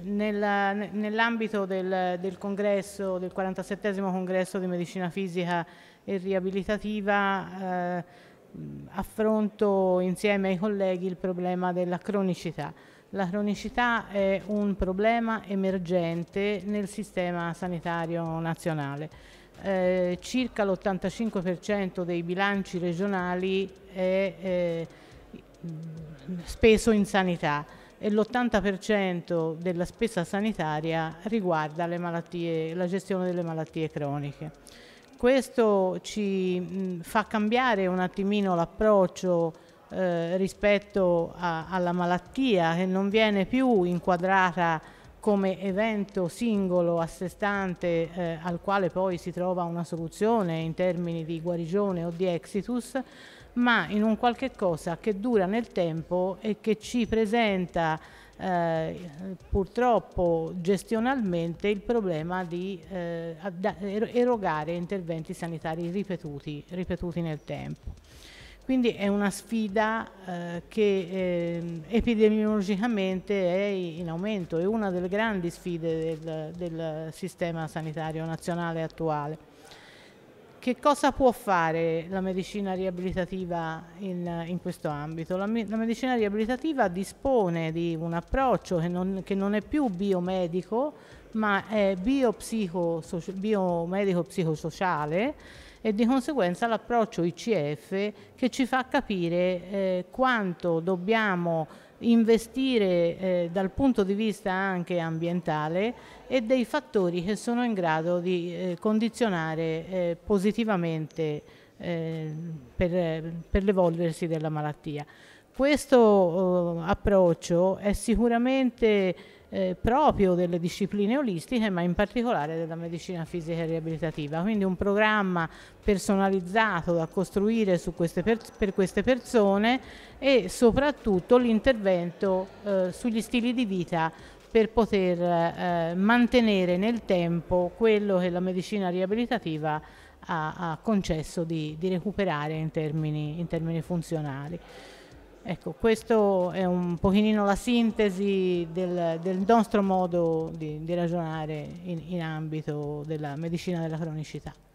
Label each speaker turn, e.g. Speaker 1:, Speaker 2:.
Speaker 1: Nell'ambito del, del, congresso, del 47 congresso di medicina fisica e riabilitativa eh, affronto insieme ai colleghi il problema della cronicità. La cronicità è un problema emergente nel sistema sanitario nazionale. Eh, circa l'85% dei bilanci regionali è eh, speso in sanità e l'80% della spesa sanitaria riguarda malattie, la gestione delle malattie croniche. Questo ci fa cambiare un attimino l'approccio eh, rispetto a, alla malattia che non viene più inquadrata come evento singolo a sé stante eh, al quale poi si trova una soluzione in termini di guarigione o di exitus, ma in un qualche cosa che dura nel tempo e che ci presenta eh, purtroppo gestionalmente il problema di eh, erogare interventi sanitari ripetuti, ripetuti nel tempo. Quindi è una sfida eh, che eh, epidemiologicamente è in aumento, è una delle grandi sfide del, del sistema sanitario nazionale attuale. Che cosa può fare la medicina riabilitativa in, in questo ambito? La, la, medicina riabilitativa dispone di un approccio che non, che non è più biomedico, ma è biomedico-psicosociale, bio e di conseguenza l'approccio ICF che ci fa capire eh, quanto dobbiamo investire eh, dal punto di vista anche ambientale e dei fattori che sono in grado di eh, condizionare eh, positivamente eh, per, per l'evolversi della malattia. Questo oh, approccio è sicuramente eh, proprio delle discipline olistiche ma in particolare della medicina fisica e riabilitativa, quindi un programma personalizzato da costruire queste per, per, queste persone e soprattutto l'intervento eh, sugli stili di vita per poter eh, mantenere nel tempo quello che la medicina riabilitativa ha, ha concesso di, di recuperare in termini, in termini funzionali. Ecco, questo è un pochino la sintesi del, del nostro modo di, di ragionare in, in ambito della medicina della cronicità.